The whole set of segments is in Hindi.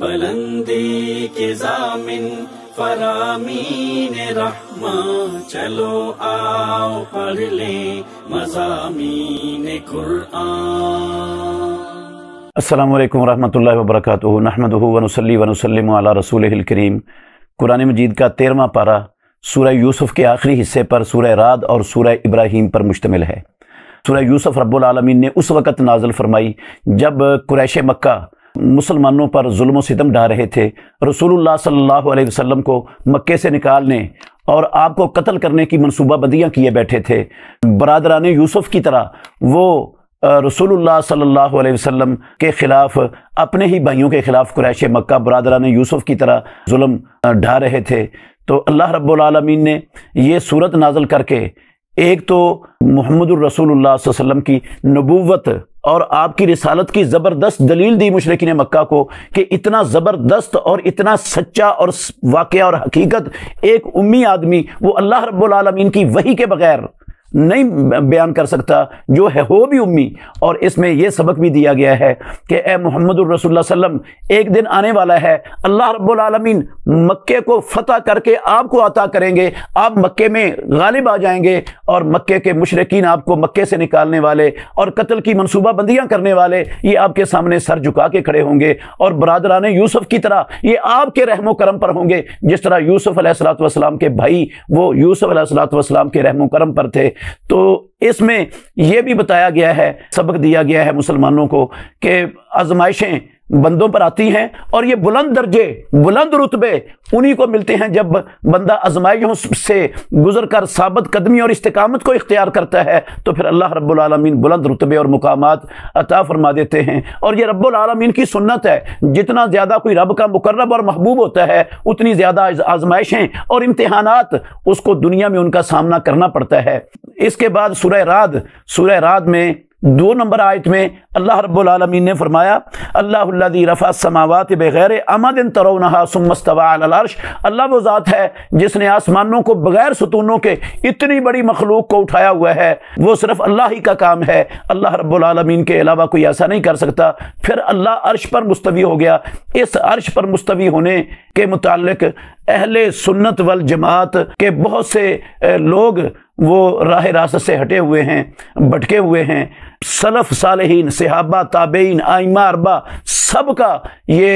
बुलंदी के जामिन फरामीन रहमा चलो आओ पढ़ ले मजामीन कुरान अस्सलाम वालेकुम रहमतुल्लाहि व बरकातुहू नहमदुहू व नसल्ली व नसल्लिमु अला रसूलिहिल करीम कुरान मजीद का 13वां पारा सूरह यूसुफ के आखिरी हिस्से पर सूरह राद और सूरह इब्राहिम पर मुश्तमिल है सूरह यूसुफ रब्बुल आलमीन ने उस वक़्त नाजल फरमाई जब कुरैश मक्का मुसलमानों पर जुल्म सितम डा रहे थे रसूलुल्लाह सल्लल्लाहु अलैहि वसल्लम को मक्के से निकालने और आपको कत्ल करने की मनसूबाबंदियाँ किए बैठे थे बरदरान यूसुफ़ की तरह वो रसूलुल्लाह सल्लल्लाहु अलैहि वसल्लम के ख़िलाफ़ अपने ही भाइयों के ख़िलाफ़ क्रैश मक्का बरदरान यूसुफ़ की तरह म ढा रहे थे तो अल्लाह रब्बुल ने यह सूरत नाजल करके एक तो मोहम्मद रसूल वसम की नबूवत और आपकी रिसालत की ज़बरदस्त दलील दी मुशरकिन मक्का को कि इतना ज़बरदस्त और इतना सच्चा और वाक़ और हकीकत एक उम्मी आदमी वो अल्लाह रब्बुल रबालमीन की वही के बगैर नहीं बयान कर सकता जो है हो भी उम्मी और इसमें यह सबक भी दिया गया है कि ए मोहम्मद रसुल्लम एक दिन आने वाला है अल्लाह रबालमीन मक्के को फ़तेह करके आपको अता करेंगे आप मक्के में गालिब आ जाएंगे और मक्के के मशरकिन आपको मक्के से निकालने वाले और कत्ल की मनसूबा करने वाले ये आपके सामने सर झुका के खड़े होंगे और बरदरान यूसुफ की तरह ये आपके रहमो करम पर होंगे जिस तरह यूसुफ वसलाम के भाई वो यूसुफ वसलाम के रहमो करम पर थे तो इसमें यह भी बताया गया है सबक दिया गया है मुसलमानों को कि आजमाइशें बंदों पर आती हैं और ये बुलंद दर्जे बुलंद रुतबे उन्हीं को मिलते हैं जब बंदा आजमाइयों से गुजर कर सबत कदमी और इस्तकामत को इख्तियार करता है तो फिर अल्लाह रब्लमीन बुलंद रुतबे और मुकाम अता फरमा देते हैं और ये रब्लमीन की सुन्नत है जितना ज़्यादा कोई रब का मुकर्रब और महबूब होता है उतनी ज़्यादा आजमाइशें और इम्तहान उसको दुनिया में उनका सामना करना पड़ता है इसके बाद सुरह रात सुरह रात में दो नंबर आयत में अल्लाह रबालमीन ने फरमाया अल्लाह रफ़ा समावत बगैर अमद तरवनहा अल्लाह वो ज़ात है जिसने आसमानों को बगैर सतूनों के इतनी बड़ी मखलूक को उठाया हुआ है वो सिर्फ अल्लाह ही का काम है अल्लाह रबालमीन के अलावा कोई ऐसा नहीं कर सकता फिर अल्लाह अर्श पर मुस्तवी हो गया इस अर्श पर मुस्तवी होने के मुतल अहले सुन्नत वल जमात के बहुत से लोग वो राह रास्त से हटे हुए हैं भटके हुए हैं सलफ सालहीन सिहाबा ताबेन आइमा अरबा सब का ये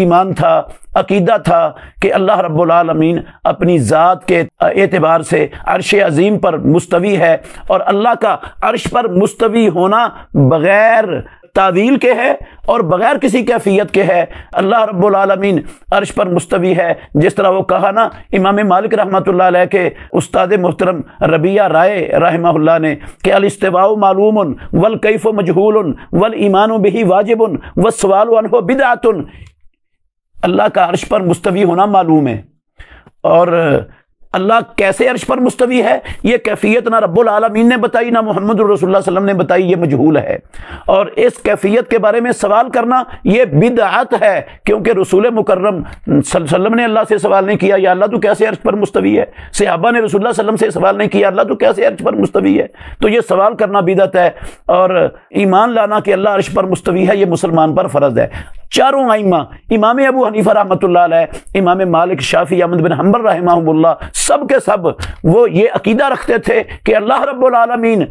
ईमान था अकीदा था कि अल्लाह रबालमीन अपनी ज़ात के एतबार से अरश अजीम पर मुस्तवी है और अल्लाह का अरश पर मुस्तवी होना बग़ैर तावील के है और बगैर किसी कैफियत के है अल्लाह रबालमीन अर्श पर मुस्तवी है जिस तरह वो कहा ना इमाम मालिक रहमत के उस्ताद मोहतरम रबिया राय रहा ने कि अलस्तवा मालूम वल कैफ़ मजहूल वल ईमान बही वाजिब व सवाल बिदातुन अल्लाह का अर्श पर मुस्तवी होना मालूम है और अल्लाह कैसे अर्श पर मुस्तवी है यह कैफियत ना रब्बुल आलमीन ने बताई ना मोहम्मद वसल्लम ने बताई ये मजहूल है और इस कैफियत के बारे में सवाल करना यह बिदअत है क्योंकि रसूल मुकर्रम वसल्लम ने अल्लाह से सवाल नहीं किया या अल्लाह तो कैसे अर्श पर मुस्तवी है सहाबा ने रसूल सल्लम से सवाल नहीं किया अल्लाह तो कैसे अर्श पर मुस्तवी है तो यह सवाल करना बिदत है और ईमान लाना कि अल्लाह अर्श पर मुस्तवी है यह मुसलमान पर फ़र्ज़ है चारों आइमा इमाम अबू हनीफा रहमत इमाम मालिक शाफी अहमद बिन हम्बर रहमा सब के सब वो ये अकीदा रखते थे कि अल्लाह रबालमीन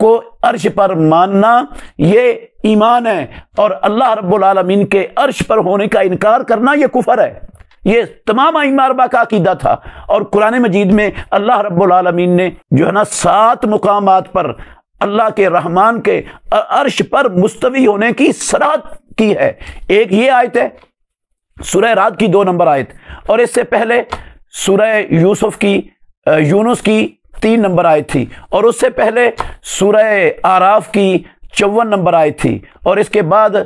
को अर्श पर मानना ये ईमान है और अल्लाह रबालमीन के अर्श पर होने का इनकार करना ये कुफर है ये तमाम आईमारबा का अकीदा था और कुरान मजीद में अल्लाह रबालमीन ने जो है ना सात मुकाम पर अल्लाह के रहमान के अर्श पर मुस्तवी होने की सराहत की है एक ये आयत है सुरह रात की दो नंबर आयत और इससे पहले सुरह यूसुफ की यूनुस की तीन नंबर आयत थी और उससे पहले सुरह आराफ की चौवन नंबर आयत थी और इसके बाद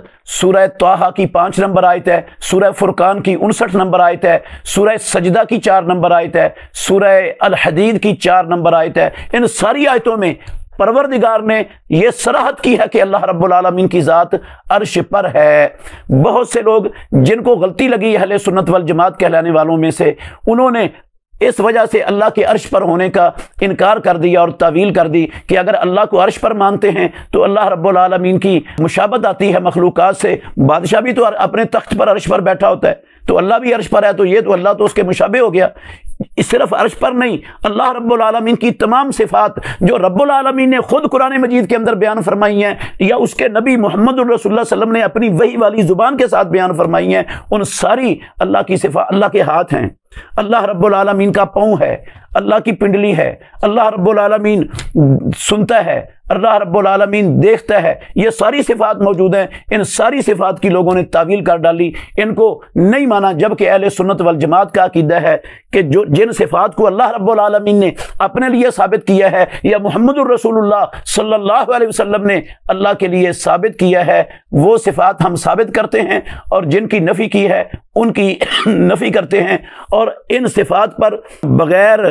सूरह तोहा की पांच नंबर आयत है सुरह फुरकान की उनसठ नंबर आयत है सुरह सजदा की चार नंबर आयत है अल अलहदीद की चार नंबर आयत है इन सारी आयतों में परवरदिगार ने यह सराहत की है कि अल्लाह रब्बुल की ज़ात अर्श पर है बहुत से लोग जिनको गलती लगी अहल सुन्नत वाल जमात कहलाने वालों में से उन्होंने इस वजह से अल्लाह के अर्श पर होने का इनकार कर दिया और तावील कर दी कि अगर अल्लाह को अर्श पर मानते हैं तो अल्लाह रब्बुल की मुशाबत आती है मखलूक से बादशाह भी तो अपने तख्त पर अर्श पर बैठा होता है तो अल्लाह भी अर्श पर है तो ये तो अल्लाह तो उसके मुशाबे हो गया सिर्फ अर्श पर नहीं अल्लाह रबालमीन की तमाम सिफात जो रब्लमीन ने खुद कुरान मजीद के अंदर बयान फरमाई हैं या उसके नबी मोहम्मद वसल्लम ने अपनी वही वाली ज़ुबान के साथ बयान फरमाई हैं उन सारी अल्लाह की सिफा अल्लाह के हाथ हैं अल्लाह रब्लमीन का पाँव है अल्लाह की पिंडली है अल्लाह रब्बुलमीन सुनता है अल्लाह रबालमीन देखता है ये सारी सिफात मौजूद हैं इन सारी सिफात की लोगों ने तावील कर डाली इनको नहीं माना जबकि अहल सुन्नत वल जमात का अकीदा है कि जो जिन सिफात को अल्लाह रबालमीन ने अपने लिए साबित किया है या मोहम्मद रसूलुल्लाह सल्लल्लाहु अलैहि वसल्लम ने अल्लाह के लिए साबित किया है वो सिफात हम साबित करते हैं और जिनकी नफ़ी की है उनकी नफ़ी करते हैं और इन सिफात पर बग़ैर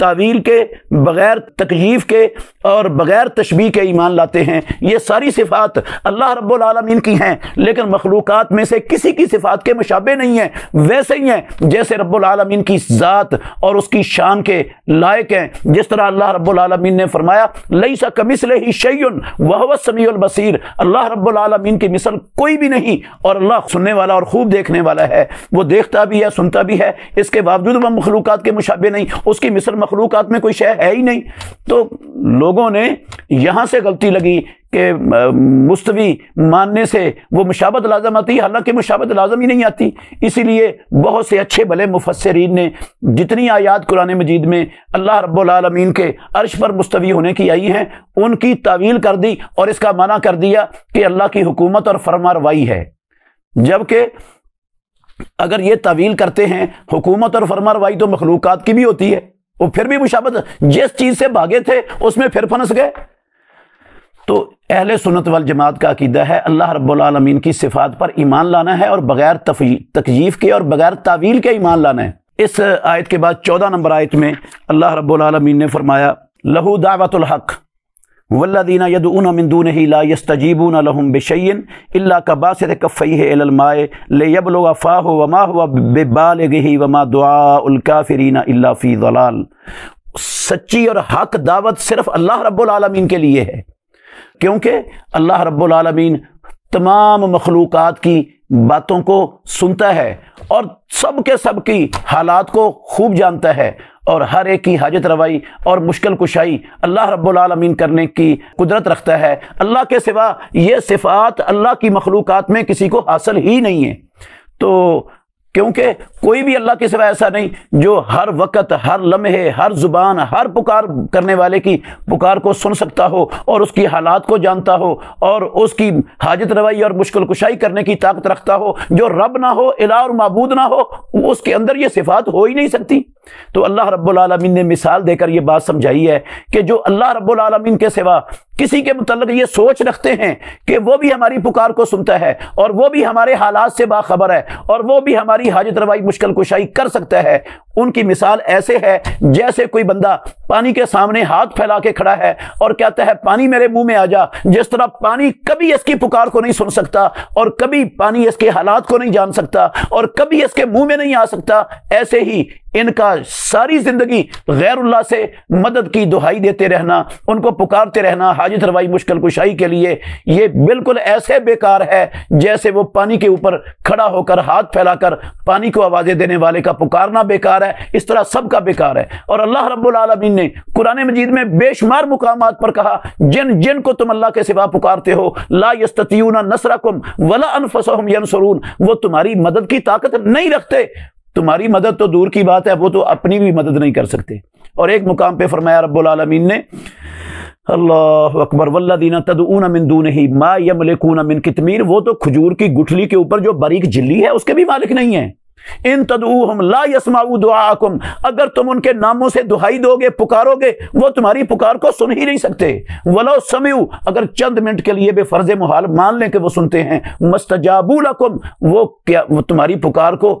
तावील के बग़ैर तकलीफ़ के और बग़ैर तशबी के ईमान लाते हैं ये सारी सिफ़ात अल्लाह रबालमीन की हैं लेकिन मखलूक में से किसी की सिफ़ात के मुशाबे नहीं हैं वैसे ही हैं जैसे रबालमीन की ज़ात और उसकी शान के लायक हैं जिस तरह अल्लाह रब्लमिन ने फरमाया लई सा कमिसल ही शयन वह समीबसर अल्लाह रबालमीन की मिसल कोई भी नहीं और अल्लाह सुनने वाला और खूब देखने वाला है वो देखता भी है सुनता भी है इसके बावजूद वह मखलूक के मुशाबे नहीं उसकी मिसल मखलूक में कोई शह है ही नहीं तो लोगों ने यहाँ से गलती लगी कि मुस्तवी मानने से वो मुशाबत लाजम आती हालांकि मुशाबत लाजम ही नहीं आती इसीलिए बहुत से अच्छे भले मुफसरीन ने जितनी आयात कुरान मजीद में अल्लाह रबालमीन के अर्श पर मुस्तवी होने की आई हैं उनकी तावील कर दी और इसका माना कर दिया कि अल्लाह की हुकूमत और फरमारवाई है जबकि अगर ये तावील करते हैं हुकूमत और फरमारवाई तो मखलूक की भी होती है वो फिर भी मुशाबत जिस चीज से भागे थे उसमें फिर फंस गए तो अहल सुनत वाल जमात का अकीदा है अल्लाह रबीन की सिफात पर ईमान लाना है और बगैर तकजीफ के और बगैर तावील के ईमान लाना है इस आयत के बाद चौदह नंबर आयत में अल्लाह रबालमीन ने फरमाया लहू दावतुल हक़ वल्लादीना यदून मंदून ला यस्तजीबून लहम बशन अल्ला का बासर कफ़ई है ले यब लो अफ़ा हो वमा हुआ बेबाल गही वमा दुआ उल्काफ़रीना अल्ला फ़ी दलाल सच्ची और हक दावत सिर्फ अल्लाह रब्बुल आलमीन के लिए है क्योंकि अल्लाह रब्बुल आलमीन तमाम मखलूक की बातों को सुनता है और सब के सब की हालात को खूब जानता है और हर एक की हाजत रवाई और मुश्किल कुशाई अल्लाह रबालमीन करने की कुदरत रखता है अल्लाह के सिवा ये सिफात अल्लाह की मखलूक़ात में किसी को हासिल ही नहीं है तो क्योंकि कोई भी अल्लाह के सिवा ऐसा नहीं जो हर वक्त हर लम्हे हर जुबान हर पुकार करने वाले की पुकार को सुन सकता हो और उसकी हालात को जानता हो और उसकी हाजत रवाई और मुश्किल कुशाई करने की ताकत रखता हो जो रब ना हो इला और मबूद ना हो उसके अंदर ये सिफात हो ही नहीं सकती तो अल्लाह रब्बुल ने मिसाल देकर यह बात समझाई है कि जो अल्लाह रब्बुल के सिवा किसी के मतलब ये सोच रखते हैं कि वो भी हमारी पुकार को सुनता है और वो भी हमारे हालात से बाखबर है और वो भी हमारी हाजत रवाई मुश्किल कुशाई कर सकता है उनकी मिसाल ऐसे है जैसे कोई बंदा पानी के सामने हाथ फैला के खड़ा है और कहता है पानी मेरे मुंह में आ जा जिस तरह पानी कभी इसकी पुकार को नहीं सुन सकता और कभी पानी इसके हालात को नहीं जान सकता और कभी इसके मुंह में नहीं आ सकता ऐसे ही इनका सारी जिंदगी उल्लाह से मदद की दुहाई देते रहना उनको पुकारते रहना हाजिर रवाई मुश्किल कुशाई के लिए ये बिल्कुल ऐसे बेकार है जैसे वो पानी के ऊपर खड़ा होकर हाथ फैलाकर पानी को आवाजें देने वाले का पुकारना बेकार है इस तरह सबका बेकार है और अल्लाह रबीन ने कुरान मजीद में बेशुमार मुकाम पर कहा जिन जिन को तुम अल्लाह के सिवा पुकारते हो ला यस्तूना नसरकुम वला अनफसहम यनसरून वो तुम्हारी मदद की ताकत नहीं रखते तुम्हारी मदद तो दूर की बात है वो तो अपनी भी मदद नहीं कर सकते और एक मुकाम पे फरमाया रब्लमीन ने अल्लाह अकबर वल्लादीना तदून मिंदून ही मा यमलिकून मिन कितमीर वो तो खजूर की गुठली के ऊपर जो बारीक झिल्ली है उसके भी मालिक नहीं है इन तदू हम ला यसमाऊ दुआ अगर तुम उनके नामों से दुहाई दोगे पुकारोगे वो तुम्हारी पुकार को सुन ही नहीं सकते वलो समय अगर चंद मिनट के लिए बेफर्ज मुहाल मान लें कि वो सुनते हैं मस्तजाबूल वो क्या वो तुम्हारी पुकार को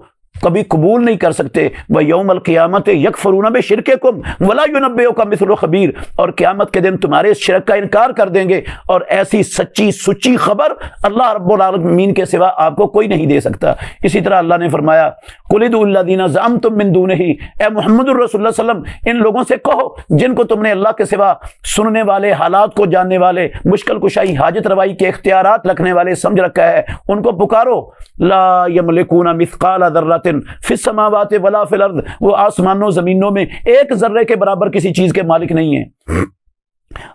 कभी कबूल नहीं कर सकते वह यौमल क़्यामत यक में शिरक कुम वला नब्बे का मिसर खबीर और क़्यामत के दिन तुम्हारे इस शिरक का इनकार कर देंगे और ऐसी सच्ची सुची खबर अल्लाह रब्बुलमीन के सिवा आपको कोई नहीं दे सकता इसी तरह अल्लाह ने फरमाया कुलदीना जाम तुम बिंदू नहीं ए मोहम्मद रसुल्लम इन लोगों से कहो जिनको तुमने अल्लाह के सिवा सुनने वाले हालात को जानने वाले मुश्किल कुशाई हाजत रवाई के इख्तियार रखने वाले समझ रखा है उनको पुकारो ला यमलिकूना मिसकाल दर्रात शैन फिसमावात वला फिल अर्द वो आसमानों ज़मीनों में एक ज़र्रे के बराबर किसी चीज़ के मालिक नहीं है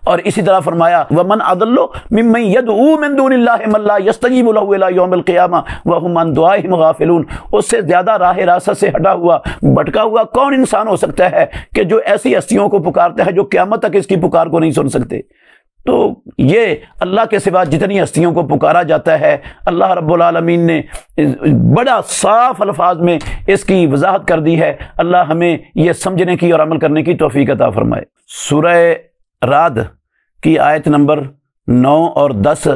और इसी तरह फरमाया वमन अदल्लो मिम्मई यदूमिनदूनिल्लाहिमल्लास्तजीबुलहुलायौमिलकियामा वहुमन दुआहिम गाफिलून उससे ज़्यादा राह रास्त से हटा हुआ भटका हुआ कौन इंसान हो सकता है कि जो ऐसी हस्तियों को पुकारता है जो क़्यामत तक इसकी पुकार को नहीं सुन सकते तो ये अल्लाह के सिवा जितनी हस्तियों को पुकारा जाता है अल्लाह रब्लमीन ने बड़ा साफ अल्फाज में इसकी वजाहत कर दी है अल्लाह हमें यह समझने की और अमल करने की तोफ़ीकता अता फरमाए सुरह राद की आयत नंबर नौ और दस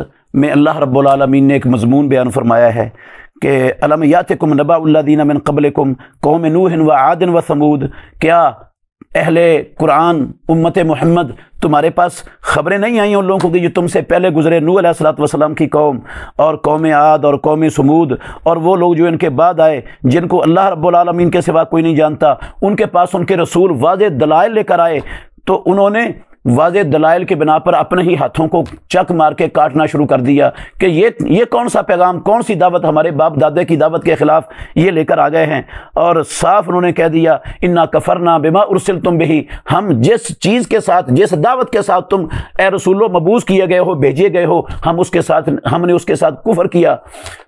में अल्लाह रब्लमीन ने एक मजमून बयान फरमाया है कि अलम यातकुम नबाउल्लादीन मिन कुम कौम नूहन व आदन व समूद क्या अहले कुरान उम्मत मोहम्मद तुम्हारे पास खबरें नहीं आई उन लोगों को कि जो तुमसे पहले गुजरे नू सलाम की कौम और कौम आद और कौम समूद और वो लोग जो इनके बाद आए जिनको अल्लाह रब्लमीन के सिवा कोई नहीं जानता उनके पास उनके रसूल वाज दलाल लेकर आए तो उन्होंने वाज दलाइल के बिना पर अपने ही हाथों को चक मार के काटना शुरू कर दिया कि ये ये कौन सा पैगाम कौन सी दावत हमारे बाप दादे की दावत के ख़िलाफ़ ये लेकर आ गए हैं और साफ उन्होंने कह दिया इन्ना कफरना बेमा उर्सिल तुम भी हम जिस चीज़ के साथ जिस दावत के साथ तुम ए रसूलो मबूस किए गए हो भेजे गए हो हम उसके साथ हमने उसके साथ कुफर किया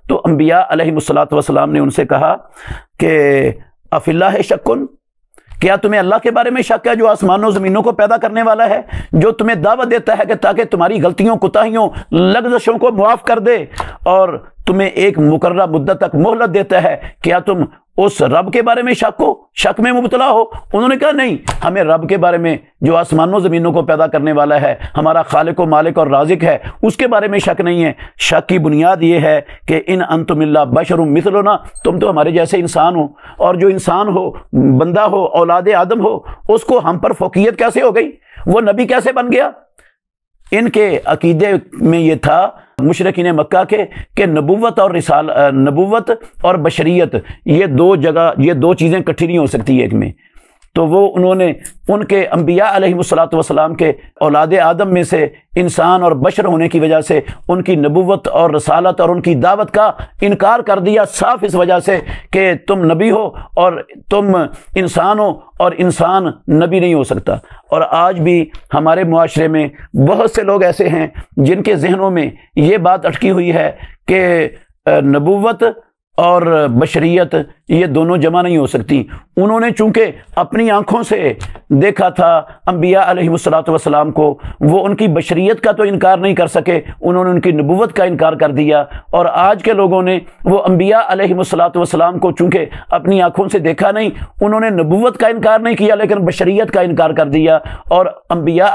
तो अम्बिया वसलाम ने उनसे कहा कि अफिल्ला शक्न क्या तुम्हें अल्लाह के बारे में शक है जो आसमानों ज़मीनों को पैदा करने वाला है जो तुम्हें दावा देता है कि ताकि तुम्हारी गलतियों कोताहियों लगजशों को मुआफ़ कर दे और तुम्हें एक मुकर्र मुद्दत तक मोहलत देता है क्या तुम उस रब के बारे में शक हो शक में मुबतला हो उन्होंने कहा नहीं हमें रब के बारे में जो आसमानों ज़मीनों को पैदा करने वाला है हमारा खालिक व मालिक और राजिक है उसके बारे में शक नहीं है शक की बुनियाद ये है कि इन अंतमिल्ला बशर मिसलो ना तुम तो हमारे जैसे इंसान हो और जो इंसान हो बंदा हो औलाद आदम हो उसको हम पर फोकियत कैसे हो गई वो नबी कैसे बन गया इनके अकीदे में ये था मुशरकिन मक्का के कि नबूवत और रिसाल नबूवत और बशरीत ये दो जगह ये दो चीज़ें इकट्ठी नहीं हो सकती एक में तो वो उन्होंने उनके अम्बिया वसलाम के औलाद आदम में से इंसान और बशर होने की वजह से उनकी नबूत और रसालत और उनकी दावत का इनकार कर दिया साफ इस वजह से कि तुम नबी हो और तुम इंसान हो और इंसान नबी नहीं हो सकता और आज भी हमारे माशरे में बहुत से लोग ऐसे हैं जिनके जहनों में ये बात अटकी हुई है कि नबूत और बशरीत ये दोनों जमा नहीं हो सकती उन्होंने चूंकि अपनी आंखों से देखा था अम्बिया वसलाम को वो उनकी बशरीत का तो इनकार नहीं कर सके उन्होंने उनकी नबूत का इनकार कर दिया और आज के लोगों ने वो अम्बिया वसलाम को चूंकि अपनी आंखों से देखा नहीं उन्होंने नबूत का इनकार नहीं किया लेकिन बशरीत का इनकार कर दिया और अम्बिया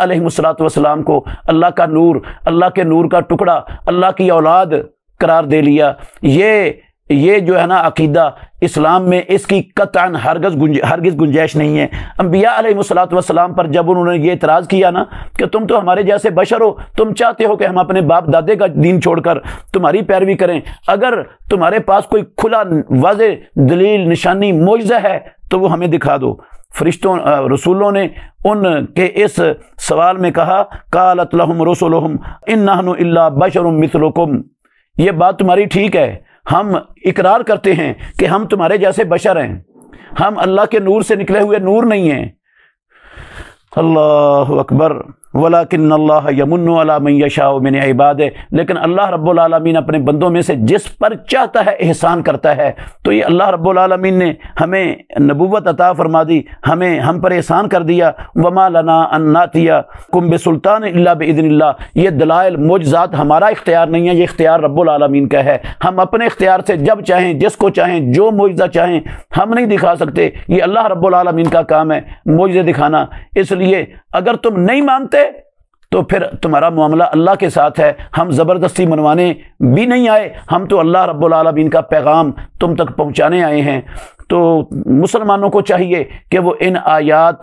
वसलाम को अल्लाह का नूर अल्लाह के नूर का टुकड़ा अल्लाह की औलाद करार दे लिया ये ये जो है ना अकीदा इस्लाम में इसकी कतान हरगज गुंज हरगज़ गुंजाइश नहीं है अम्बिया वसलाम पर जब उन्होंने ये इतराज़ किया ना कि तुम तो हमारे जैसे बशर हो तुम चाहते हो कि हम अपने बाप दादे का दीन छोड़कर तुम्हारी पैरवी करें अगर तुम्हारे पास कोई खुला वाज दलील निशानी मुआजा है तो वो हमें दिखा दो फरिश्तों रसूलों ने उन के इस सवाल में कहा कालतम रसोलोम इन नाहन इल्ला बशर मिसलुकुम ये बात तुम्हारी ठीक है हम इकरार करते हैं कि हम तुम्हारे जैसे बशर हैं हम अल्लाह के नूर से निकले हुए नूर नहीं हैं अल्लाह अकबर वला किन अल्लाह यमुन अला मैशा इबाद लेकिन अल्लाह रब्बुलमीन अपने बंदों में से जिस पर चाहता है एहसान करता है तो ये अल्लाह रब्बुलमीन ने हमें नबूवत अता फरमा दी हमें हम पर एहसान कर दिया वमा लना अन्नातिया कुम्ब सुल्तान अल्ला बदन ये दलाइल मोजात हमारा इख्तियार नहीं है ये इख्तियार रब्बुलमीन का है हम अपने इख्तियार से जब चाहें जिसको चाहें जो मुआजा चाहें हम नहीं दिखा सकते ये अल्लाह रब्बुलमीन का काम है मुआजे दिखाना इसलिए अगर तुम नहीं मानते तो फिर तुम्हारा मामला अल्लाह के साथ है हम ज़बरदस्ती मनवाने भी नहीं आए हम तो अल्लाह रब्बुलमीन का पैगाम तुम तक पहुँचाने आए हैं तो मुसलमानों को चाहिए कि वो इन आयात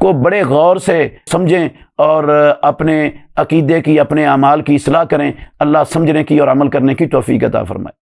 को बड़े गौर से समझें और अपने अकीदे की अपने अमाल की असलाह करें अल्लाह समझने की और अमल करने की तोफ़ी अता फरमाए